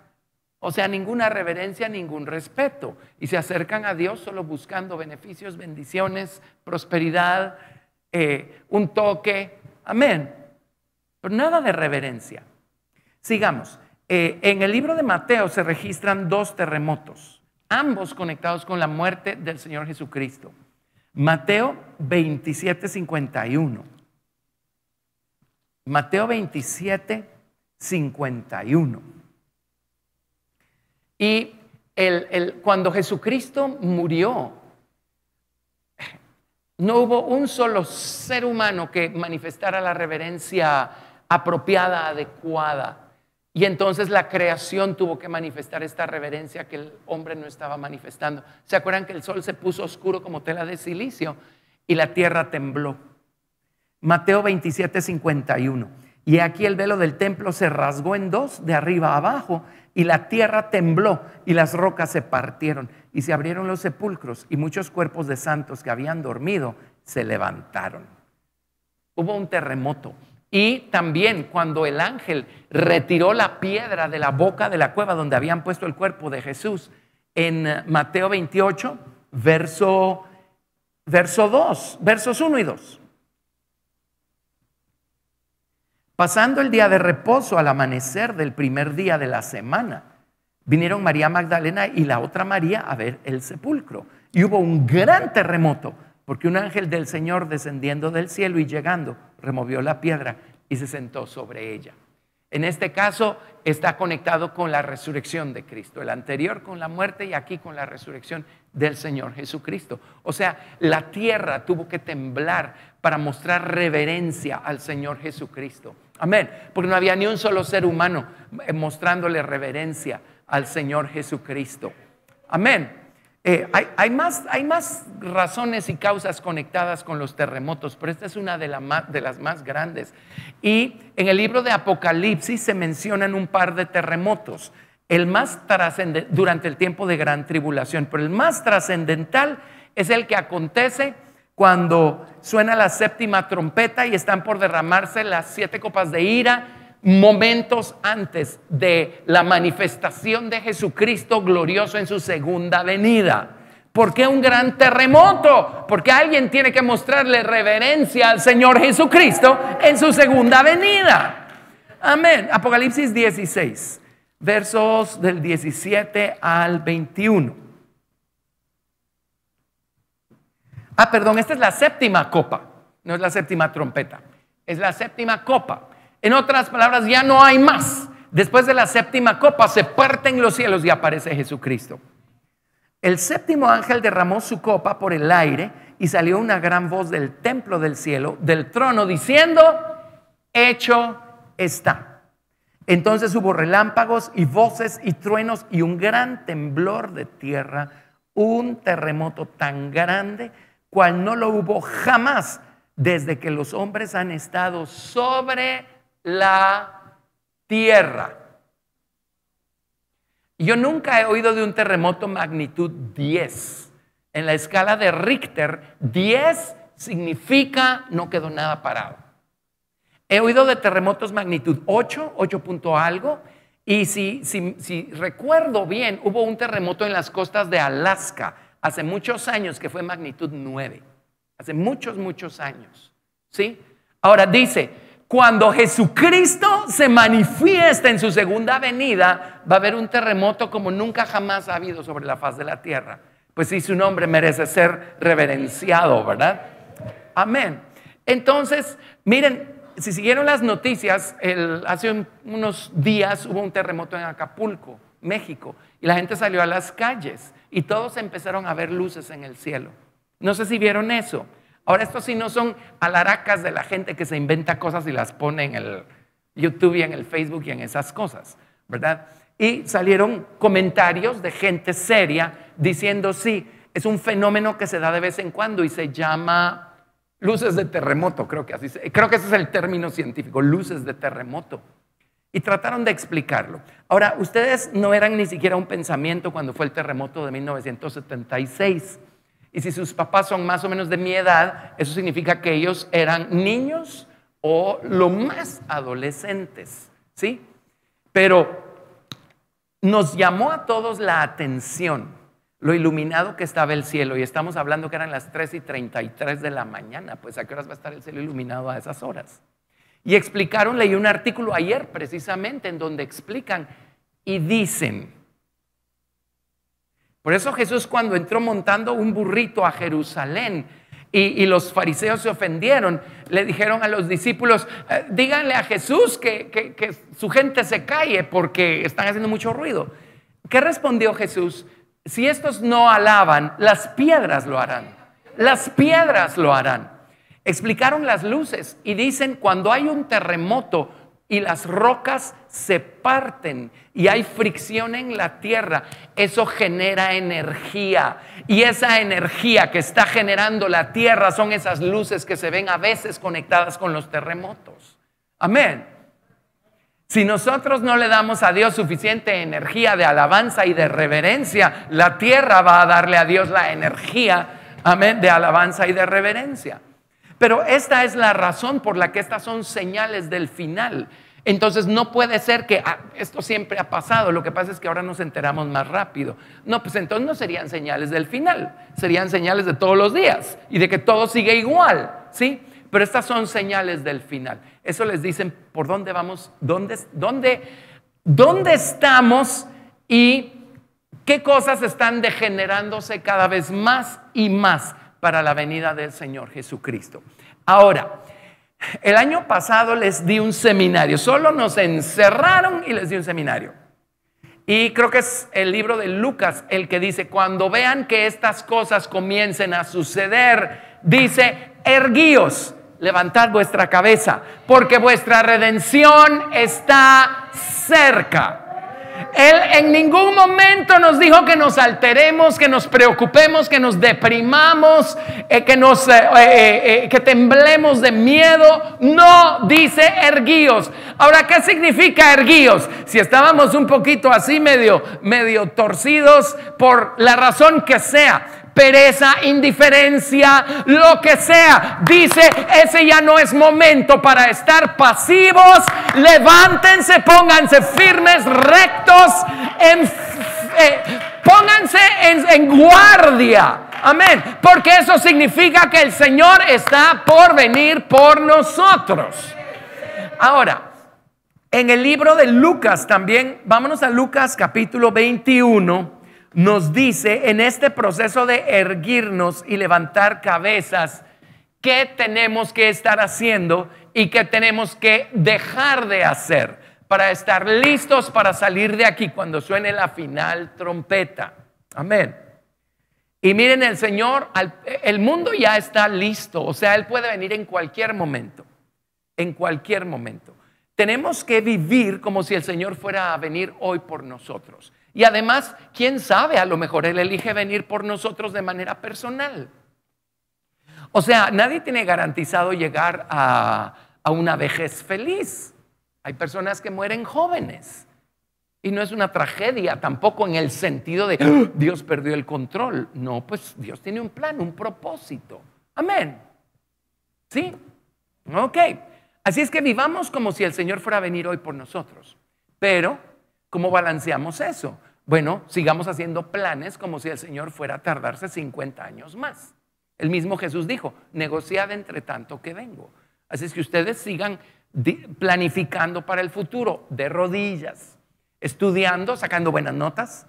o sea, ninguna reverencia, ningún respeto. Y se acercan a Dios solo buscando beneficios, bendiciones, prosperidad, eh, un toque, amén. Pero nada de reverencia. Sigamos. Eh, en el libro de Mateo se registran dos terremotos, ambos conectados con la muerte del Señor Jesucristo. Mateo 27, 51. Mateo 27, 51. Y cuando Jesucristo murió, no hubo un solo ser humano que manifestara la reverencia apropiada, adecuada y entonces la creación tuvo que manifestar esta reverencia que el hombre no estaba manifestando. ¿Se acuerdan que el sol se puso oscuro como tela de silicio y la tierra tembló? Mateo 27:51. Y aquí el velo del templo se rasgó en dos, de arriba a abajo, y la tierra tembló y las rocas se partieron y se abrieron los sepulcros y muchos cuerpos de santos que habían dormido se levantaron. Hubo un terremoto. Y también cuando el ángel retiró la piedra de la boca de la cueva donde habían puesto el cuerpo de Jesús en eh, Mateo 28, verso, verso 2, versos 1 y 2. Pasando el día de reposo al amanecer del primer día de la semana, vinieron María Magdalena y la otra María a ver el sepulcro. Y hubo un gran terremoto, porque un ángel del Señor descendiendo del cielo y llegando removió la piedra y se sentó sobre ella. En este caso está conectado con la resurrección de Cristo, el anterior con la muerte y aquí con la resurrección del Señor Jesucristo. O sea, la tierra tuvo que temblar para mostrar reverencia al Señor Jesucristo. Amén, porque no había ni un solo ser humano eh, mostrándole reverencia al Señor Jesucristo. Amén. Eh, hay, más, razones y causas conectadas con los terremotos, pero esta es una de, las más grandes. Y en el libro de Apocalipsis se mencionan un par de terremotos, el más durante el tiempo de gran tribulación, pero el más trascendental es el que acontece cuando suena la séptima trompeta y están por derramarse las siete copas de ira momentos antes de la manifestación de Jesucristo glorioso en su segunda venida. ¿Por qué un gran terremoto? Porque alguien tiene que mostrarle reverencia al Señor Jesucristo en su segunda venida. Amén. Apocalipsis 16, versos del 17 al 21. Ah, perdón, esta es la séptima copa, no es la séptima trompeta, es la séptima copa. En otras palabras, ya no hay más. Después de la séptima copa se parten los cielos y aparece Jesucristo. El séptimo ángel derramó su copa por el aire y salió una gran voz del templo del cielo, del trono, diciendo, hecho está. Entonces hubo relámpagos y voces y truenos y un gran temblor de tierra, un terremoto tan grande cual no lo hubo jamás desde que los hombres han estado sobre la tierra. Yo nunca he oído de un terremoto magnitud 10. En la escala de Richter, 10 significa no quedó nada parado. He oído de terremotos magnitud 8, 8 punto algo, y si, si, recuerdo bien, hubo un terremoto en las costas de Alaska hace muchos años que fue magnitud 9. Hace muchos, muchos años. ¿Sí? Ahora dice, cuando Jesucristo se manifiesta en su segunda venida, va a haber un terremoto como nunca jamás ha habido sobre la faz de la tierra. Pues si su nombre merece ser reverenciado, ¿verdad? Amén. Entonces, miren, si siguieron las noticias, hace unos días hubo un terremoto en Acapulco, México, y la gente salió a las calles y todos empezaron a ver luces en el cielo. No sé si vieron eso. Ahora, estos sí no son alaracas de la gente que se inventa cosas y las pone en el YouTube y en el Facebook y en esas cosas, ¿verdad? Y salieron comentarios de gente seria diciendo, sí, es un fenómeno que se da de vez en cuando y se llama luces de terremoto, creo que así, creo que ese es el término científico, luces de terremoto. Y trataron de explicarlo. Ahora, ustedes no eran ni siquiera un pensamiento cuando fue el terremoto de 1976. Y si sus papás son más o menos de mi edad, eso significa que ellos eran niños o lo más adolescentes, ¿sí? Pero nos llamó a todos la atención lo iluminado que estaba el cielo. Y estamos hablando que eran las 3 y 33 de la mañana. Pues a qué horas va a estar el cielo iluminado a esas horas. Y explicaron, leí un artículo ayer precisamente en donde explican y dicen, por eso Jesús cuando entró montando un burrito a Jerusalén, y, los fariseos se ofendieron. Le dijeron a los discípulos, eh, díganle a Jesús que, que, su gente se calle porque están haciendo mucho ruido. ¿Qué respondió Jesús? Si estos no alaban, las piedras lo harán. Las piedras lo harán. Explicaron las luces y dicen, cuando hay un terremoto, y las rocas se parten y hay fricción en la tierra. Eso genera energía y esa energía que está generando la tierra son esas luces que se ven a veces conectadas con los terremotos. Amén. Si nosotros no le damos a Dios suficiente energía de alabanza y de reverencia, la tierra va a darle a Dios la energía, amén, de alabanza y de reverencia. Pero esta es la razón por la que estas son señales del final. Entonces no puede ser que ah, esto siempre ha pasado, lo que pasa es que ahora nos enteramos más rápido. No, pues entonces no serían señales del final, serían señales de todos los días y de que todo sigue igual, ¿sí? Pero estas son señales del final. Eso les dicen por dónde vamos, dónde estamos y qué cosas están degenerándose cada vez más y más para la venida del Señor Jesucristo. Ahora, el año pasado les di un seminario, solo nos encerraron y les di un seminario. Y creo que es el libro de Lucas el que dice, cuando vean que estas cosas comiencen a suceder, dice, erguíos, levantad vuestra cabeza, porque vuestra redención está cerca. Él en ningún momento nos dijo que nos alteremos, que nos preocupemos, que nos deprimamos, eh, que, nos, eh, eh, que temblemos de miedo. No dice erguíos. Ahora, ¿qué significa erguíos? Si estábamos un poquito así, medio, medio torcidos, por la razón que sea pereza, indiferencia, lo que sea. Dice, ese ya no es momento para estar pasivos. Levántense, pónganse firmes, rectos, eh, pónganse en, en guardia. Amén. Porque eso significa que el Señor está por venir por nosotros. Ahora, en el libro de Lucas también, vámonos a Lucas capítulo 21 nos dice en este proceso de erguirnos y levantar cabezas, qué tenemos que estar haciendo y qué tenemos que dejar de hacer para estar listos para salir de aquí cuando suene la final trompeta. Amén. Y miren, el Señor, el mundo ya está listo, o sea, Él puede venir en cualquier momento, en cualquier momento. Tenemos que vivir como si el Señor fuera a venir hoy por nosotros. Y además, quién sabe, a lo mejor Él elige venir por nosotros de manera personal. O sea, nadie tiene garantizado llegar a, una vejez feliz. Hay personas que mueren jóvenes. Y no es una tragedia tampoco en el sentido de ah, Dios perdió el control. No, pues Dios tiene un plan, un propósito. Amén. ¿Sí? Ok. Así es que vivamos como si el Señor fuera a venir hoy por nosotros. Pero, ¿cómo balanceamos eso? Bueno, sigamos haciendo planes como si el Señor fuera a tardarse 50 años más. El mismo Jesús dijo, negociad entre tanto que vengo. Así es que ustedes sigan planificando para el futuro, de rodillas, estudiando, sacando buenas notas,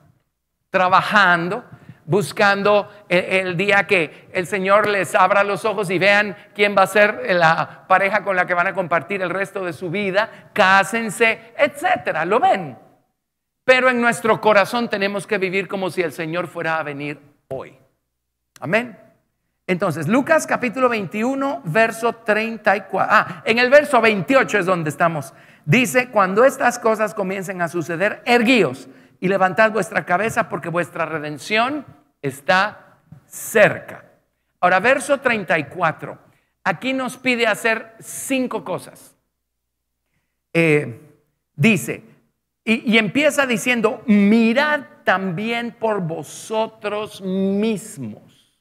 trabajando, buscando el, día que el Señor les abra los ojos y vean quién va a ser la pareja con la que van a compartir el resto de su vida, cásense, etcétera. ¿Lo ven? pero en nuestro corazón tenemos que vivir como si el Señor fuera a venir hoy. Amén. Entonces, Lucas capítulo 21, verso 34. Ah, en el verso 28 es donde estamos. Dice, cuando estas cosas comiencen a suceder, erguíos y levantad vuestra cabeza porque vuestra redención está cerca. Ahora, verso 34. Aquí nos pide hacer cinco cosas. Eh, dice, y, empieza diciendo, mirad también por vosotros mismos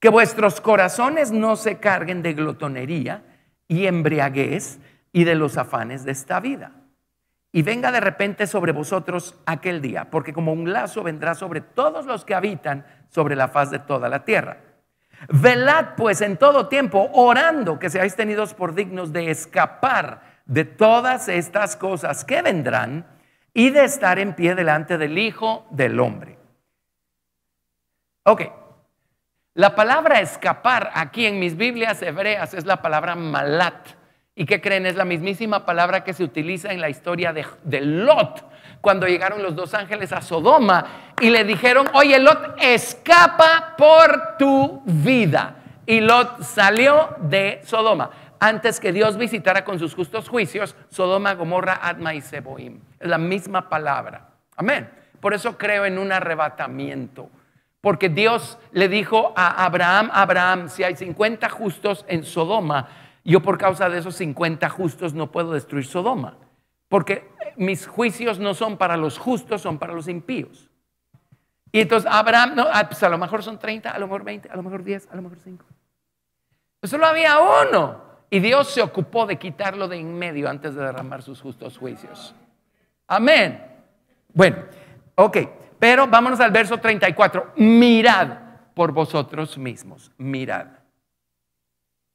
que vuestros corazones no se carguen de glotonería y embriaguez y de los afanes de esta vida. Y venga de repente sobre vosotros aquel día, porque como un lazo vendrá sobre todos los que habitan sobre la faz de toda la tierra. Velad pues en todo tiempo, orando que seáis tenidos por dignos de escapar de todas estas cosas que vendrán y de estar en pie delante del Hijo del Hombre. Ok, la palabra escapar aquí en mis Biblias hebreas es la palabra malat. ¿Y qué creen? Es la mismísima palabra que se utiliza en la historia de, de Lot, cuando llegaron los dos ángeles a Sodoma y le dijeron, oye Lot, escapa por tu vida. Y Lot salió de Sodoma antes que Dios visitara con sus justos juicios Sodoma, Gomorra, Adma y Seboim. Es la misma palabra. Amén. Por eso creo en un arrebatamiento. Porque Dios le dijo a Abraham, Abraham, si hay 50 justos en Sodoma, yo por causa de esos 50 justos no puedo destruir Sodoma. Porque mis juicios no son para los justos, son para los impíos. Y entonces Abraham, no, ah, pues a lo mejor son 30, a lo mejor 20, a lo mejor 10, a lo mejor 5. Solo había uno y Dios se ocupó de quitarlo de en medio antes de derramar sus justos juicios. Amén. Bueno, ok, pero vámonos al verso 34. Mirad por vosotros mismos, mirad.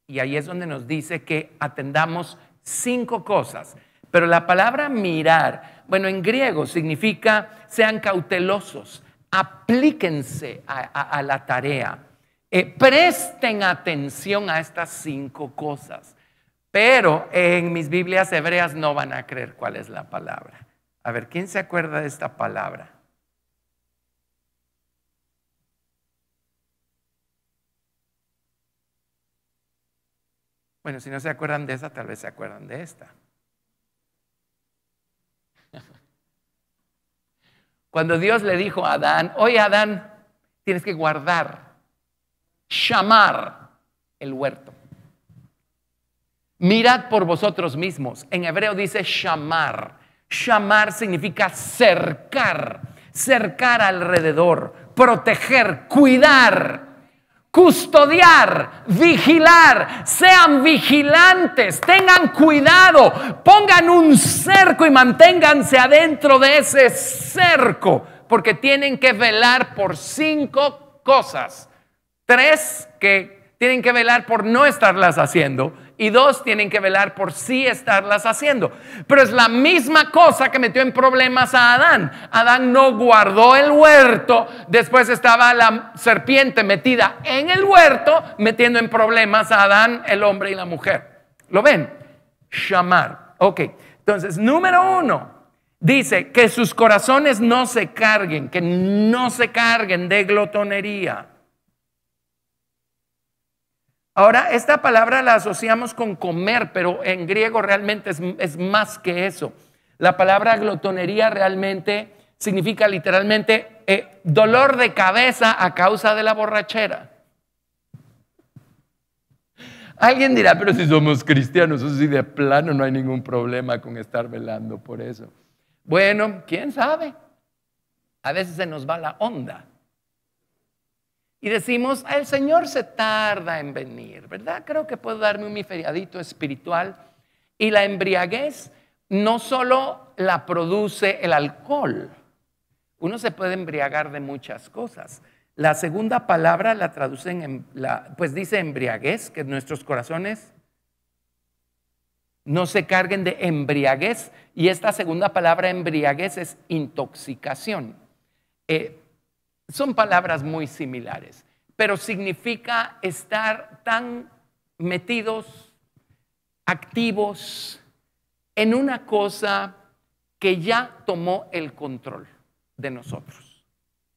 Y ahí es donde nos dice que atendamos cinco cosas. Pero la palabra mirar, bueno, en griego significa sean cautelosos, aplíquense a, a la tarea eh, presten atención a estas cinco cosas, pero en mis Biblias hebreas no van a creer cuál es la palabra. A ver, ¿quién se acuerda de esta palabra? Bueno, si no se acuerdan de esa, tal vez se acuerdan de esta. <laughs> Cuando Dios le dijo a Adán, oye Adán, tienes que guardar llamar el huerto. Mirad por vosotros mismos. En hebreo dice llamar llamar significa cercar, cercar alrededor, proteger, cuidar, custodiar, vigilar. Sean vigilantes, tengan cuidado, pongan un cerco y manténganse adentro de ese cerco, porque tienen que velar por cinco cosas Tres que tienen que velar por no estarlas haciendo y dos tienen que velar por sí estarlas haciendo. Pero es la misma cosa que metió en problemas a Adán. Adán no guardó el huerto, después estaba la serpiente metida en el huerto, metiendo en problemas a Adán, el hombre y la mujer. ¿Lo ven? Shamar. Ok, entonces, número uno, dice que sus corazones no se carguen, que no se carguen de glotonería. Ahora, esta palabra la asociamos con comer, pero en griego realmente es, más que eso. La palabra glotonería realmente significa literalmente eh, dolor de cabeza a causa de la borrachera. Alguien dirá, pero si somos cristianos, eso sí de plano no hay ningún problema con estar velando por eso. Bueno, quién sabe. A veces se nos va la onda. Y decimos, el Señor se tarda en venir, ¿verdad? Creo que puedo darme un feriadito espiritual. Y la embriaguez no solo la produce el alcohol, uno se puede embriagar de muchas cosas. La segunda palabra la traducen, en la, pues dice embriaguez, que nuestros corazones no se carguen de embriaguez. Y esta segunda palabra embriaguez es intoxicación. Eh, son palabras muy similares, pero significa estar tan metidos, activos en una cosa que ya tomó el control de nosotros.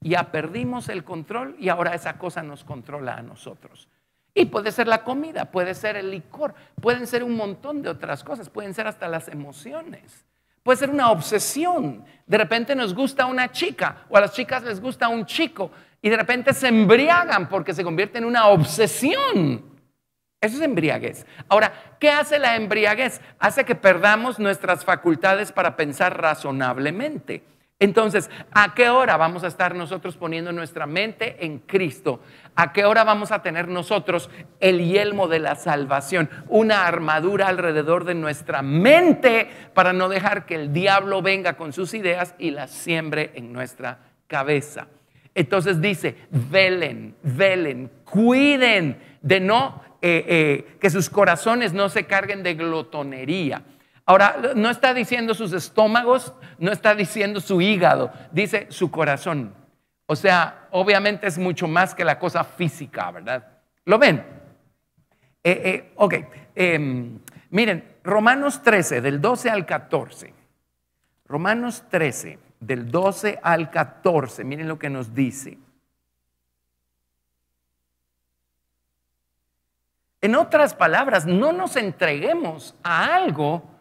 Ya perdimos el control y ahora esa cosa nos controla a nosotros. Y puede ser la comida, puede ser el licor, pueden ser un montón de otras cosas, pueden ser hasta las emociones. Puede ser una obsesión. De repente nos gusta una chica o a las chicas les gusta un chico y de repente se embriagan porque se convierte en una obsesión. Eso es embriaguez. Ahora, ¿qué hace la embriaguez? Hace que perdamos nuestras facultades para pensar razonablemente. Entonces, ¿a qué hora vamos a estar nosotros poniendo nuestra mente en Cristo? ¿A qué hora vamos a tener nosotros el yelmo de la salvación? Una armadura alrededor de nuestra mente para no dejar que el diablo venga con sus ideas y las siembre en nuestra cabeza. Entonces dice, velen, velen, cuiden de no, eh, eh, que sus corazones no se carguen de glotonería Ahora, no está diciendo sus estómagos, no está diciendo su hígado, dice su corazón. O sea, obviamente es mucho más que la cosa física, ¿verdad? ¿Lo ven? Eh, eh, ok, em, miren, Romanos 13, del 12 al 14. Romanos 13, del 12 al 14, miren lo que nos dice. En otras palabras, no nos entreguemos a algo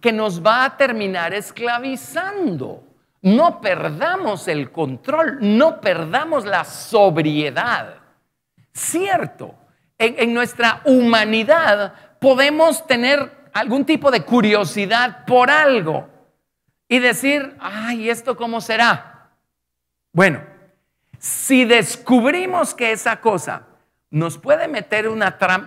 que nos va a terminar esclavizando. No perdamos el control, no perdamos la sobriedad. Cierto, en, nuestra humanidad podemos tener algún tipo de curiosidad por algo y decir, ay, ¿esto cómo será? Bueno, si descubrimos que esa cosa nos puede meter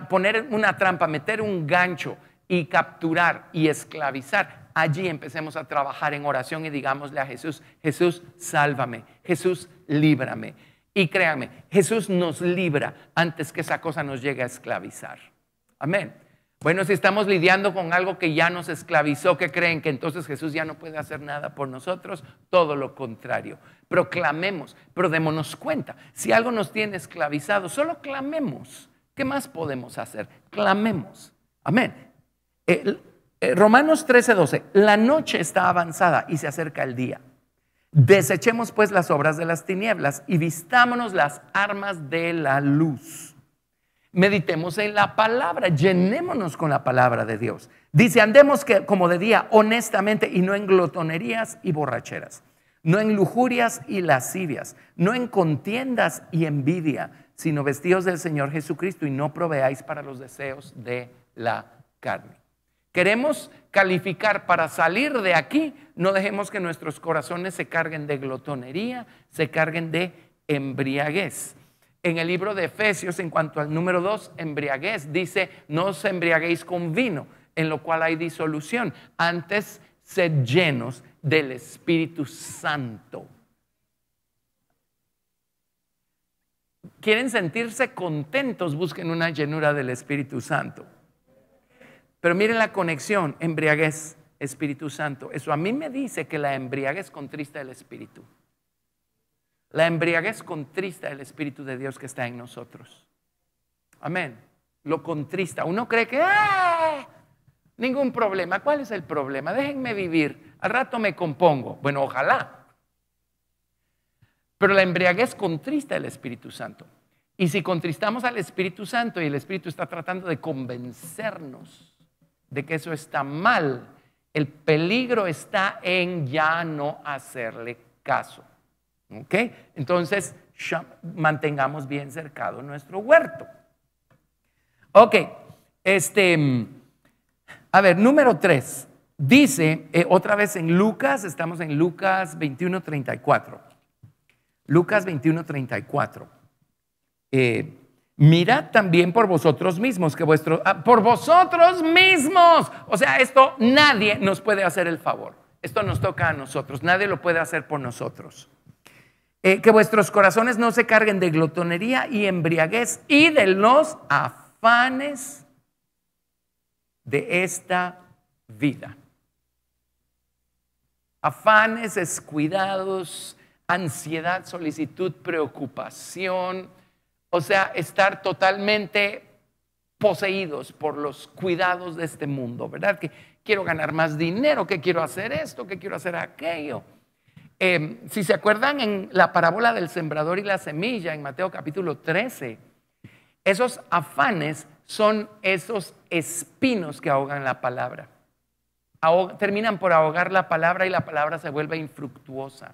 poner una trampa, meter un gancho, y capturar y esclavizar, allí empecemos a trabajar en oración y digámosle a Jesús, Jesús, sálvame, Jesús, líbrame. Y créanme, Jesús nos libra antes que esa cosa nos llegue a esclavizar. Amén. Bueno, si estamos lidiando con algo que ya nos esclavizó, que creen que entonces Jesús ya no puede hacer nada por nosotros, todo lo contrario. Proclamemos, pero démonos cuenta. Si algo nos tiene esclavizado, solo clamemos. ¿Qué más podemos hacer? Clamemos. Amén. Eh, Romanos 13, 12. La noche está avanzada y se acerca el día. Desechemos pues las obras de las tinieblas y vistámonos las armas de la luz. Meditemos en la palabra, llenémonos con la palabra de Dios. Dice, andemos que, como de día, honestamente y no en glotonerías y borracheras, no en lujurias y lascivias, no en contiendas y envidia, sino vestidos del Señor Jesucristo y no proveáis para los deseos de la carne queremos calificar para salir de aquí, no dejemos que nuestros corazones se carguen de glotonería, se carguen de embriaguez. En el libro de Efesios, en cuanto al número dos, embriaguez, dice, no os embriaguéis con vino, en lo cual hay disolución. Antes, sed llenos del Espíritu Santo. Quieren sentirse contentos, busquen una llenura del Espíritu Santo. Pero miren la conexión, embriaguez, Espíritu Santo. Eso a mí me dice que la embriaguez contrista el Espíritu. La embriaguez contrista el Espíritu de Dios que está en nosotros. Amén. Lo contrista. Uno cree que, ¡ah! Ningún problema. ¿Cuál es el problema? Déjenme vivir. Al rato me compongo. Bueno, ojalá. Pero la embriaguez contrista el Espíritu Santo. Y si contristamos al Espíritu Santo y el Espíritu está tratando de convencernos de que eso está mal. El peligro está en ya no hacerle caso. ¿Ok? Entonces, mantengamos bien cercado nuestro huerto. Ok, este, a ver, número tres, dice eh, otra vez en Lucas, estamos en Lucas 21, 34. Lucas 21, 34. Mirad también por vosotros mismos, que vuestro, ah, por vosotros mismos. O sea, esto nadie nos puede hacer el favor. Esto nos toca a nosotros. Nadie lo puede hacer por nosotros. Eh, que vuestros corazones no se carguen de glotonería y embriaguez y de los afanes de esta vida. Afanes, descuidados, ansiedad, solicitud, preocupación o sea, estar totalmente poseídos por los cuidados de este mundo, ¿verdad? Que quiero ganar más dinero, que quiero hacer esto, que quiero hacer aquello. Em, si se acuerdan en la parábola del sembrador y la semilla en Mateo capítulo 13, esos afanes son esos espinos que ahogan la palabra. terminan por ahogar la palabra y la palabra se vuelve infructuosa.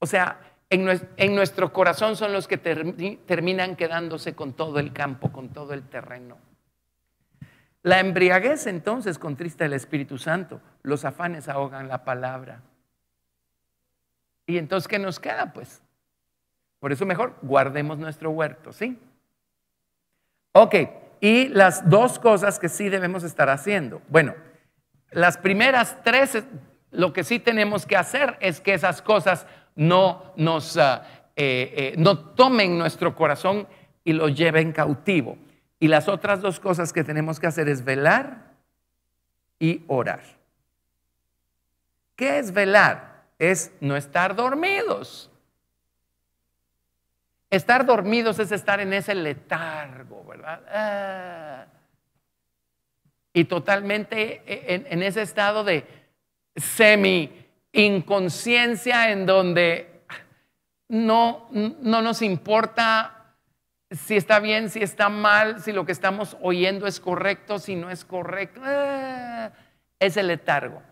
O sea, en, nuestro corazón son los que terminan quedándose con todo el campo, con todo el terreno. La embriaguez entonces contrista el Espíritu Santo, los afanes ahogan la palabra. ¿Y entonces qué nos queda? Pues por eso mejor guardemos nuestro huerto, ¿sí? Ok, y las dos cosas que sí debemos estar haciendo. Bueno, las primeras tres, lo que sí tenemos que hacer es que esas cosas no nos ah, eh, eh, no tomen nuestro corazón y lo lleven cautivo. Y las otras dos cosas que tenemos que hacer es velar y orar. ¿Qué es velar? Es no estar dormidos. Estar dormidos es estar en ese letargo, ¿verdad? Ah. Y totalmente en, en ese estado de semi inconsciencia en donde no, no nos importa si está bien, si está mal, si lo que estamos oyendo es correcto, si no es correcto. Eh, es el letargo.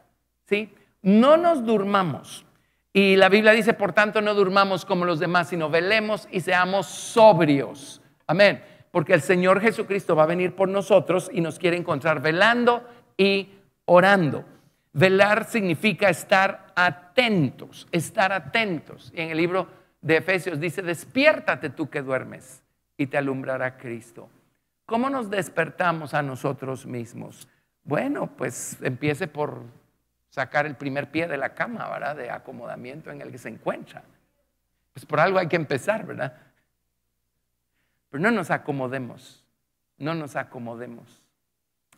¿sí? No nos durmamos. Y la Biblia dice, por tanto, no durmamos como los demás, sino velemos y seamos sobrios. Amén. Porque el Señor Jesucristo va a venir por nosotros y nos quiere encontrar velando y orando. Velar significa estar atentos, estar atentos. Y en el libro de Efesios dice, despiértate tú que duermes y te alumbrará Cristo. ¿Cómo nos despertamos a nosotros mismos? Bueno, pues empiece por sacar el primer pie de la cama, ¿verdad? De acomodamiento en el que se encuentra. Pues por algo hay que empezar, ¿verdad? Pero no nos acomodemos, no nos acomodemos.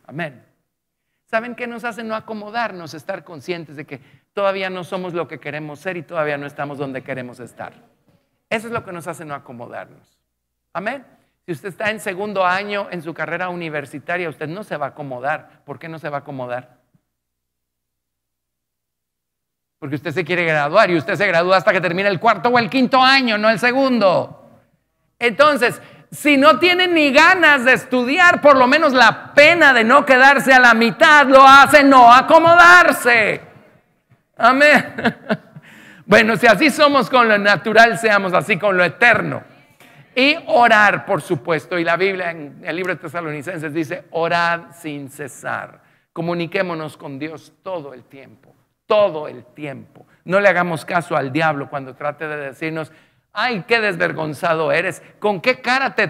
Amén. ¿Saben qué nos hace no acomodarnos, estar conscientes de que todavía no somos lo que queremos ser y todavía no estamos donde queremos estar? Eso es lo que nos hace no acomodarnos. Amén. Si usted está en segundo año en su carrera universitaria, usted no se va a acomodar. ¿Por qué no se va a acomodar? Porque usted se quiere graduar y usted se gradúa hasta que termine el cuarto o el quinto año, no el segundo. Entonces, si no tienen ni ganas de estudiar, por lo menos la pena de no quedarse a la mitad lo hace no acomodarse. Amén. <laughs> Bueno, si así somos con lo natural, seamos así con lo eterno. Y orar, por supuesto. Y la Biblia en el libro de Tesalonicenses dice, orad sin cesar. Comuniquémonos con Dios todo el tiempo, todo el tiempo. No le hagamos caso al diablo cuando trate de decirnos, Ay, qué desvergonzado eres. ¿Con qué cara te,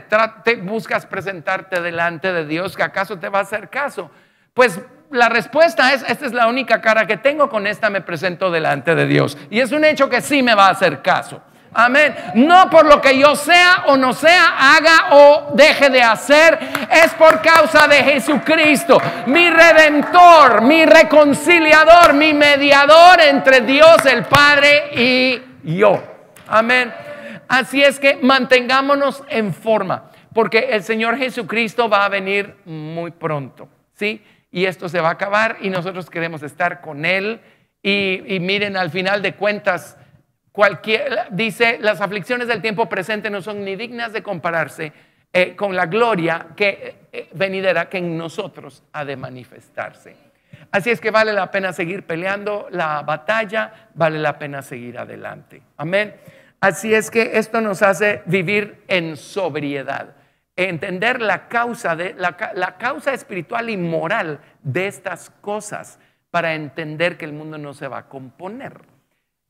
buscas presentarte delante de Dios? ¿Que acaso te va a hacer caso? Pues la respuesta es, esta es la única cara que tengo, con esta me presento delante de Dios. Y es un hecho que sí me va a hacer caso. Amén. No por lo que yo sea o no sea, haga o deje de hacer, es por causa de Jesucristo, mi redentor, mi reconciliador, mi mediador entre Dios el Padre y yo. Amén. Así es que mantengámonos en forma, porque el Señor Jesucristo va a venir muy pronto, ¿sí? Y esto se va a acabar y nosotros queremos estar con Él. Y, miren, al final de cuentas, cualquier, dice, las aflicciones del tiempo presente no son ni dignas de compararse eh, con la gloria que, eh, venidera que en nosotros ha de manifestarse. Así es que vale la pena seguir peleando la batalla, vale la pena seguir adelante. Amén. Así es que esto nos hace vivir en sobriedad, entender la causa, espiritual y moral de estas cosas para entender que el mundo no se va a componer.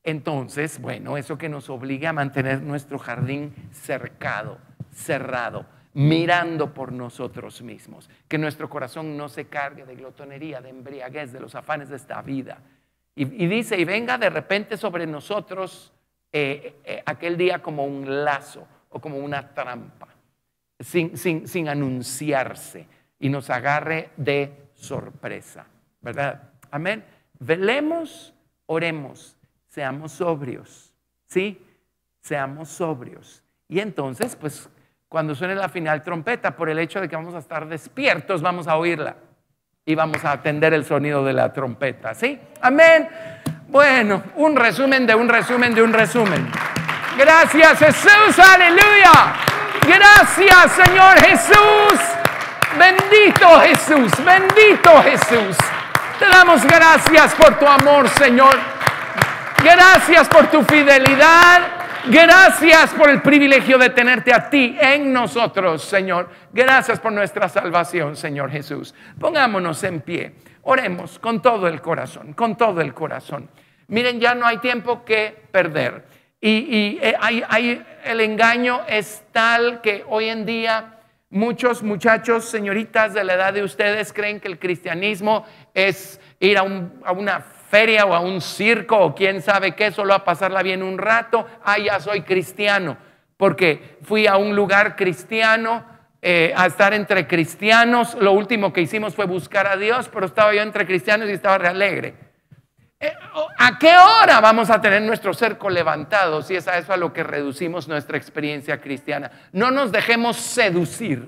Entonces, bueno, eso que nos obliga a mantener nuestro jardín cercado, cerrado, mirando por nosotros mismos, que nuestro corazón no se cargue de glotonería, de embriaguez, de los afanes de esta vida. y, dice, y venga de repente sobre nosotros eh, eh, aquel día como un lazo o como una trampa, sin, sin anunciarse y nos agarre de sorpresa, ¿verdad? Amén. Velemos, oremos, seamos sobrios, ¿sí? Seamos sobrios. Y entonces, pues, cuando suene la final trompeta, por el hecho de que vamos a estar despiertos, vamos a oírla y vamos a atender el sonido de la trompeta, ¿sí? Amén. Bueno, un resumen de un resumen de un resumen. Gracias Jesús, aleluya. Gracias Señor Jesús. Bendito Jesús, bendito Jesús. Te damos gracias por tu amor, Señor. Gracias por tu fidelidad. Gracias por el privilegio de tenerte a ti en nosotros, Señor. Gracias por nuestra salvación, Señor Jesús. Pongámonos en pie. Oremos con todo el corazón, con todo el corazón. Miren, ya no hay tiempo que perder. Y, eh, hay, el engaño es tal que hoy en día muchos muchachos, señoritas de la edad de ustedes, creen que el cristianismo es ir a, una feria o a un circo o quién sabe qué, solo a pasarla bien un rato. Ah, ya soy cristiano, porque fui a un lugar cristiano. Eh, a estar entre cristianos, lo último que hicimos fue buscar a Dios, pero estaba yo entre cristianos y estaba realegre. Eh, ¿A qué hora vamos a tener nuestro cerco levantado si es a eso a lo que reducimos nuestra experiencia cristiana? No nos dejemos seducir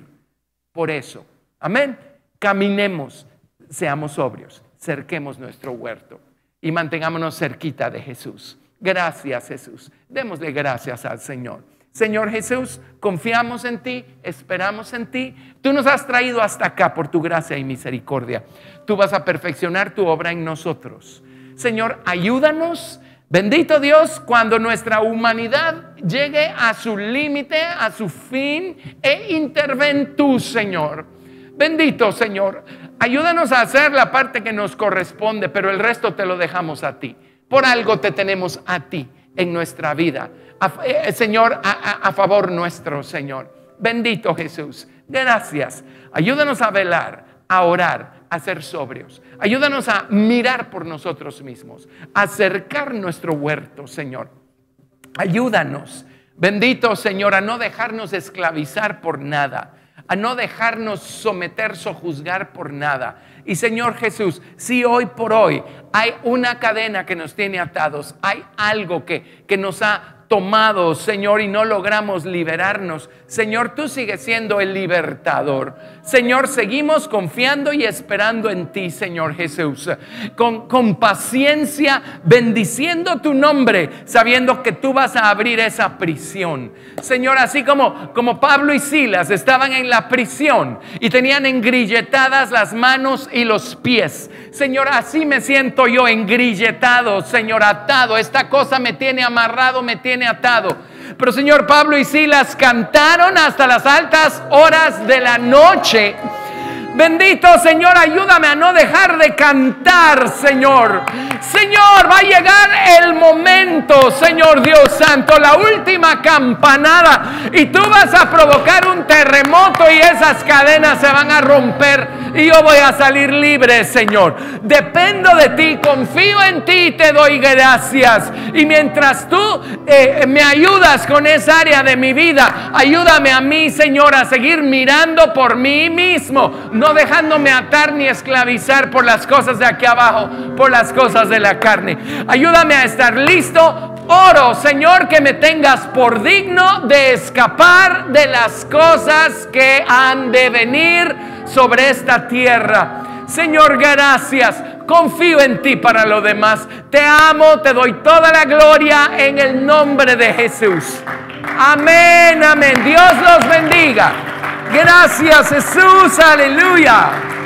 por eso. Amén. Caminemos, seamos sobrios, cerquemos nuestro huerto y mantengámonos cerquita de Jesús. Gracias Jesús. Démosle gracias al Señor. Señor Jesús, confiamos en ti, esperamos en ti. Tú nos has traído hasta acá por tu gracia y misericordia. Tú vas a perfeccionar tu obra en nosotros. Señor, ayúdanos. Bendito Dios, cuando nuestra humanidad llegue a su límite, a su fin, e interven tú, Señor. Bendito Señor, ayúdanos a hacer la parte que nos corresponde, pero el resto te lo dejamos a ti. Por algo te tenemos a ti en nuestra vida. Eh, eh, señor, a favor nuestro, Señor. Bendito Jesús. Gracias. Ayúdanos a velar, a orar, a ser sobrios. Ayúdanos a mirar por nosotros mismos, acercar nuestro huerto, Señor. Ayúdanos, bendito Señor, a no dejarnos esclavizar por nada, a no dejarnos someter, juzgar por nada. Y Señor Jesús, si hoy por hoy hay una cadena que nos tiene atados, hay algo que, que nos ha tomados, Señor, y no logramos liberarnos. Señor, tú sigues siendo el libertador. Señor, seguimos confiando y esperando en ti, Señor Jesús. Con, con paciencia, bendiciendo tu nombre, sabiendo que tú vas a abrir esa prisión. Señor, así como, como Pablo y Silas estaban en la prisión y tenían engrilletadas las manos y los pies. Señor, así me siento yo engrilletado, Señor, atado. Esta cosa me tiene amarrado, me tiene atado. Pero Señor, Pablo y las cantaron hasta las altas horas de la noche Bendito Señor, ayúdame a no dejar de cantar, Señor. Señor, va a llegar el momento, Señor Dios Santo, la última campanada. Y tú vas a provocar un terremoto y esas cadenas se van a romper. Y yo voy a salir libre, Señor. Dependo de ti, confío en ti te doy gracias. Y mientras tú eh, me ayudas con esa área de mi vida, ayúdame a mí, Señor, a seguir mirando por mí mismo dejándome atar ni esclavizar por las cosas de aquí abajo, por las cosas de la carne. Ayúdame a estar listo. Oro, Señor, que me tengas por digno de escapar de las cosas que han de venir sobre esta tierra Señor, gracias. Confío en ti para lo demás. Te amo, te doy toda la gloria en el nombre de Jesús. Amén, amén. Dios los bendiga. Gracias Jesús, aleluya.